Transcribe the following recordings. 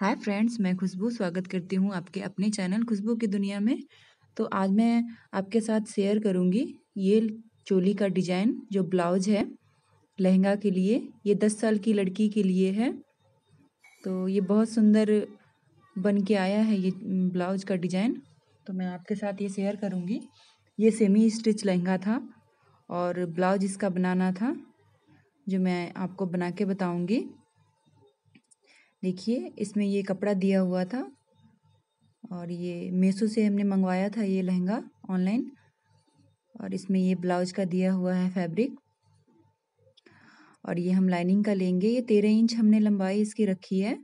hi friends मैं खुशबू स्वागत करती हूँ आपके अपने चैनल खुशबू की दुनिया में तो आज मैं आपके साथ शेयर करूँगी ये चोली का डिजाइन जो ब्लाउज है लहंगा के लिए ये दस साल की लड़की के लिए है तो ये बहुत सुंदर बन के आया है ये ब्लाउज का डिजाइन तो मैं आपके साथ ये शेयर करूँगी ये सेमी स्टिच लहंगा था और ब्लाउज इसका बनाना था जो मैं आपको बना के बताऊँगी देखिए इसमें ये कपड़ा दिया हुआ था और ये मेसो से हमने मंगवाया था ये लहंगा ऑनलाइन और इसमें ये ब्लाउज का दिया हुआ है फैब्रिक और ये हम लाइनिंग का लेंगे ये तेरह इंच हमने लंबाई इसकी रखी है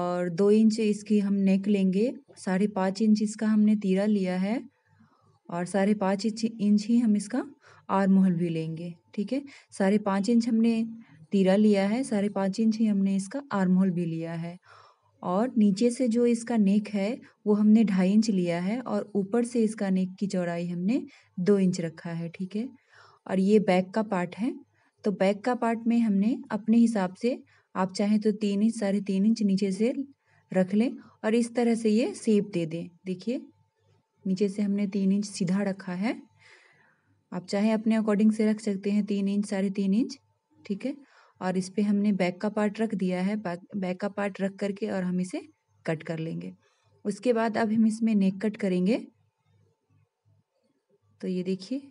और दो इंच इसकी हम नेक लेंगे साढ़े पाँच इंच इसका हमने तीरा लिया है और साढ़े पाँच इंच ही हम इसका आर मोहल भी लेंगे ठीक है साढ़े पाँच इंच हमने तीरा लिया है साढ़े पाँच इंच ही हमने इसका आर्म होल भी लिया है और नीचे से जो इसका नेक है वो हमने ढाई इंच लिया है और ऊपर से इसका नेक की चौड़ाई हमने दो इंच रखा है ठीक है और ये बैक का पार्ट है तो बैक का पार्ट में हमने अपने हिसाब से आप चाहें तो तीन इंच साढ़े तीन इंच नीचे से रख लें और इस तरह से ये सेप दे दें देखिए नीचे से हमने तीन इंच सीधा रखा है आप चाहे अपने अकॉर्डिंग से रख सकते हैं तीन इंच साढ़े तीन इंच ठीक है और इस पर हमने बैक का पार्ट रख दिया है बैक का पार्ट रख करके और हम इसे कट कर लेंगे उसके बाद अब हम इसमें नेक कट करेंगे तो ये देखिए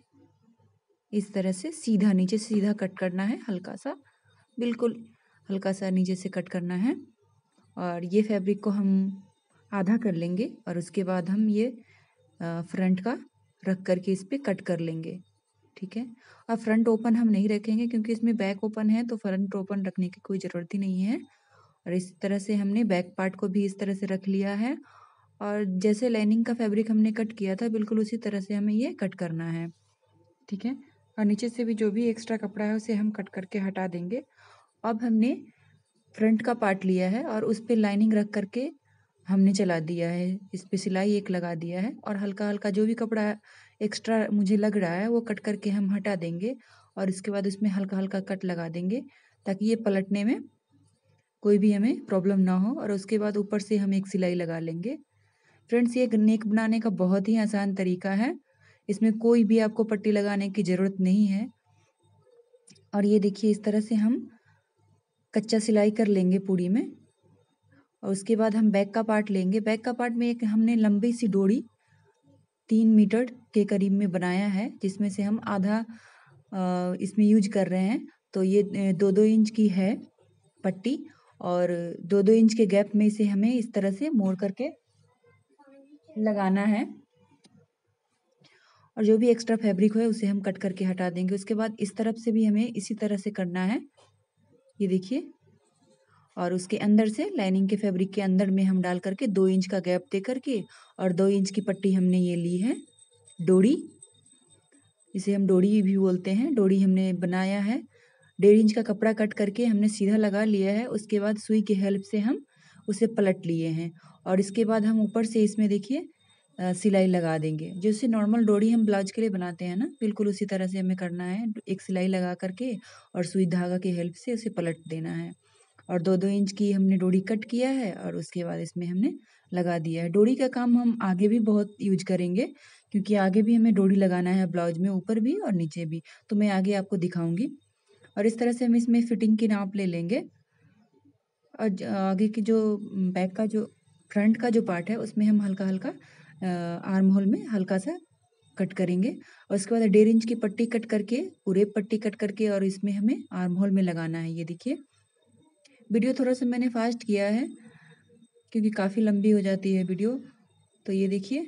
इस तरह से सीधा नीचे सीधा कट करना है हल्का सा बिल्कुल हल्का सा नीचे से कट करना है और ये फैब्रिक को हम आधा कर लेंगे और उसके बाद हम ये फ्रंट का रख करके इस पर कट कर लेंगे ठीक है और फ्रंट ओपन हम नहीं रखेंगे क्योंकि इसमें बैक ओपन है तो फ्रंट ओपन रखने की कोई ज़रूरत ही नहीं है और इस तरह से हमने बैक पार्ट को भी इस तरह से रख लिया है और जैसे लाइनिंग का फैब्रिक हमने कट किया था बिल्कुल उसी तरह से हमें ये कट करना है ठीक है और नीचे से भी जो भी एक्स्ट्रा कपड़ा है उसे हम कट करके हटा देंगे अब हमने फ्रंट का पार्ट लिया है और उस पर लाइनिंग रख करके हमने चला दिया है इस पे सिलाई एक लगा दिया है और हल्का हल्का जो भी कपड़ा एक्स्ट्रा मुझे लग रहा है वो कट करके हम हटा देंगे और इसके बाद उसमें हल्का हल्का कट लगा देंगे ताकि ये पलटने में कोई भी हमें प्रॉब्लम ना हो और उसके बाद ऊपर से हम एक सिलाई लगा लेंगे फ्रेंड्स ये नेक बनाने का बहुत ही आसान तरीका है इसमें कोई भी आपको पट्टी लगाने की ज़रूरत नहीं है और ये देखिए इस तरह से हम कच्चा सिलाई कर लेंगे पूड़ी में और उसके बाद हम बैक का पार्ट लेंगे बैक का पार्ट में एक हमने लंबी सी डोरी तीन मीटर के करीब में बनाया है जिसमें से हम आधा इसमें यूज कर रहे हैं तो ये दो दो इंच की है पट्टी और दो दो इंच के गैप में इसे हमें इस तरह से मोड़ करके लगाना है और जो भी एक्स्ट्रा फैब्रिक है उसे हम कट करके हटा देंगे उसके बाद इस तरफ से भी हमें इसी तरह से करना है ये देखिए और उसके अंदर से लाइनिंग के फैब्रिक के अंदर में हम डाल करके दो इंच का गैप दे करके और दो इंच की पट्टी हमने ये ली है डोरी इसे हम डोरी भी बोलते हैं डोरी हमने बनाया है डेढ़ इंच का कपड़ा कट करके हमने सीधा लगा लिया है उसके बाद सुई की हेल्प से हम उसे पलट लिए हैं और इसके बाद हम ऊपर से इसमें देखिए सिलाई लगा देंगे जैसे नॉर्मल डोरी हम ब्लाउज के लिए बनाते हैं ना बिल्कुल उसी तरह से हमें करना है एक सिलाई लगा करके और सुई धागा की हेल्प से उसे पलट देना है और दो दो इंच की हमने डोरी कट किया है और उसके बाद इसमें हमने लगा दिया है डोरी का काम हम आगे भी बहुत यूज करेंगे क्योंकि आगे भी हमें डोरी लगाना है ब्लाउज में ऊपर भी और नीचे भी तो मैं आगे आपको दिखाऊंगी और इस तरह से हम इसमें फिटिंग की नाप ले लेंगे और आगे की जो बैक का जो फ्रंट का जो पार्ट है उसमें हम हल्का हल्का आर्म होल में हल्का सा कट करेंगे और उसके बाद डेढ़ इंच की पट्टी कट करके पूरे पट्टी कट करके और इसमें हमें आर्म होल में लगाना है ये देखिए वीडियो थोड़ा सा मैंने फास्ट किया है क्योंकि काफ़ी लंबी हो जाती है वीडियो तो ये देखिए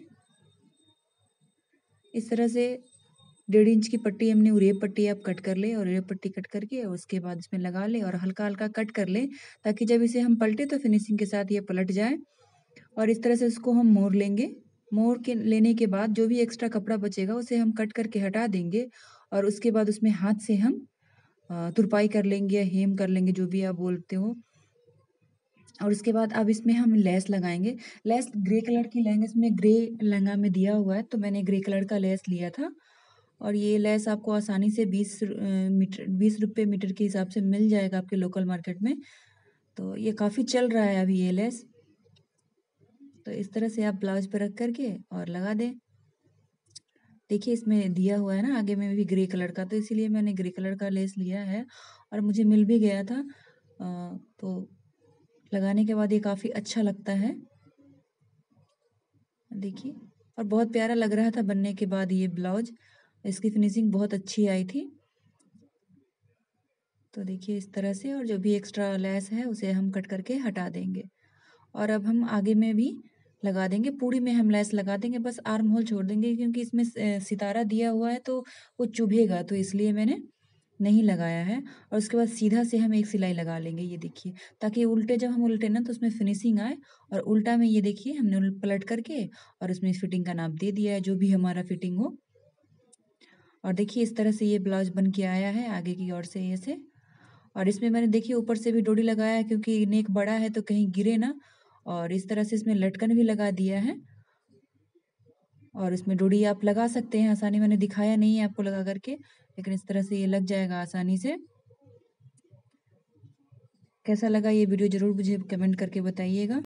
इस तरह से डेढ़ इंच की पट्टी हमने उरेब पट्टी आप कट कर ले और उरेब पट्टी कट करके और उसके बाद इसमें लगा ले और हल्का हल्का कट कर ले ताकि जब इसे हम पलटे तो फिनिशिंग के साथ ये पलट जाए और इस तरह से उसको हम मोड़ लेंगे मोड़ के लेने के बाद जो भी एक्स्ट्रा कपड़ा बचेगा उसे हम कट करके हटा देंगे और उसके बाद उसमें हाथ से हम तुरपाई कर लेंगे या हेम कर लेंगे जो भी आप बोलते हो और उसके बाद अब इसमें हम लेस लगाएंगे लेस ग्रे कलर की लहंगा इसमें ग्रे लहंगा में दिया हुआ है तो मैंने ग्रे कलर का लेस लिया था और ये लेस आपको आसानी से बीस मीटर बीस रुपये मीटर के हिसाब से मिल जाएगा आपके लोकल मार्केट में तो ये काफ़ी चल रहा है अभी ये लेस तो इस तरह से आप ब्लाउज पर रख करके और लगा दें देखिए इसमें दिया हुआ है ना आगे में भी ग्रे कलर का तो इसीलिए मैंने ग्रे कलर का लेस लिया है और मुझे मिल भी गया था आ, तो लगाने के बाद ये काफ़ी अच्छा लगता है देखिए और बहुत प्यारा लग रहा था बनने के बाद ये ब्लाउज इसकी फिनिशिंग बहुत अच्छी आई थी तो देखिए इस तरह से और जो भी एक्स्ट्रा लेस है उसे हम कट करके हटा देंगे और अब हम आगे में भी लगा देंगे पूरी में हम लैस लगा देंगे बस आर्म होल छोड़ देंगे क्योंकि इसमें सितारा दिया हुआ है तो वो चुभेगा तो इसलिए मैंने नहीं लगाया है और उसके बाद सीधा से हम एक सिलाई लगा लेंगे ये देखिए ताकि उल्टे जब हम उल्टे ना तो उसमें फिनिशिंग आए और उल्टा में ये देखिए हमने पलट करके और उसमें फिटिंग का नाप दे दिया है जो भी हमारा फिटिंग हो और देखिए इस तरह से ये ब्लाउज बन के आया है आगे की ओर से ऐसे और इसमें मैंने देखिए ऊपर से भी डोरी लगाया है क्योंकि नेक बड़ा है तो कहीं गिरे ना और इस तरह से इसमें लटकन भी लगा दिया है और इसमें डोरी आप लगा सकते हैं आसानी मैंने दिखाया नहीं है आपको लगा करके लेकिन इस तरह से ये लग जाएगा आसानी से कैसा लगा ये वीडियो ज़रूर मुझे कमेंट करके बताइएगा